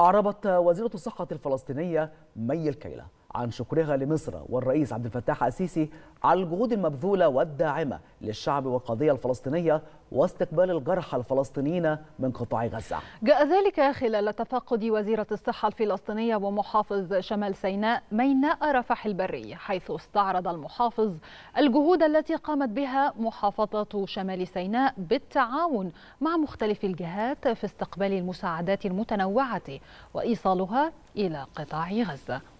أعربت وزيرة الصحة الفلسطينية مي الكيلة عن شكرها لمصر والرئيس عبد الفتاح السيسي على الجهود المبذولة والداعمة للشعب والقضية الفلسطينية واستقبال الجرحى الفلسطينيين من قطاع غزة جاء ذلك خلال تفقد وزيرة الصحة الفلسطينية ومحافظ شمال سيناء ميناء رفح البري حيث استعرض المحافظ الجهود التي قامت بها محافظة شمال سيناء بالتعاون مع مختلف الجهات في استقبال المساعدات المتنوعة وإيصالها إلى قطاع غزة